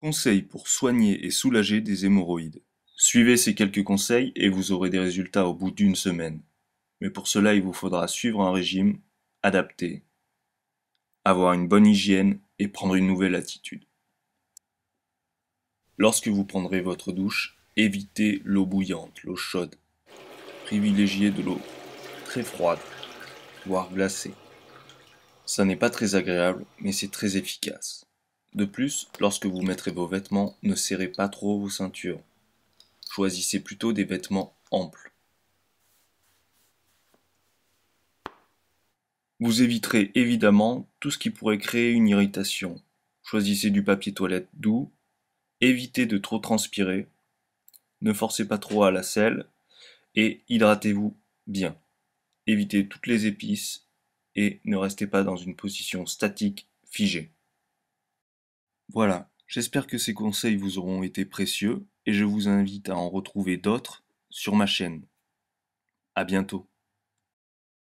Conseils pour soigner et soulager des hémorroïdes. Suivez ces quelques conseils et vous aurez des résultats au bout d'une semaine. Mais pour cela, il vous faudra suivre un régime adapté, avoir une bonne hygiène et prendre une nouvelle attitude. Lorsque vous prendrez votre douche, évitez l'eau bouillante, l'eau chaude. Privilégiez de l'eau très froide, voire glacée. Ça n'est pas très agréable, mais c'est très efficace. De plus, lorsque vous mettrez vos vêtements, ne serrez pas trop vos ceintures. Choisissez plutôt des vêtements amples. Vous éviterez évidemment tout ce qui pourrait créer une irritation. Choisissez du papier toilette doux, évitez de trop transpirer, ne forcez pas trop à la selle et hydratez-vous bien. Évitez toutes les épices et ne restez pas dans une position statique figée. Voilà, j'espère que ces conseils vous auront été précieux et je vous invite à en retrouver d'autres sur ma chaîne. À bientôt.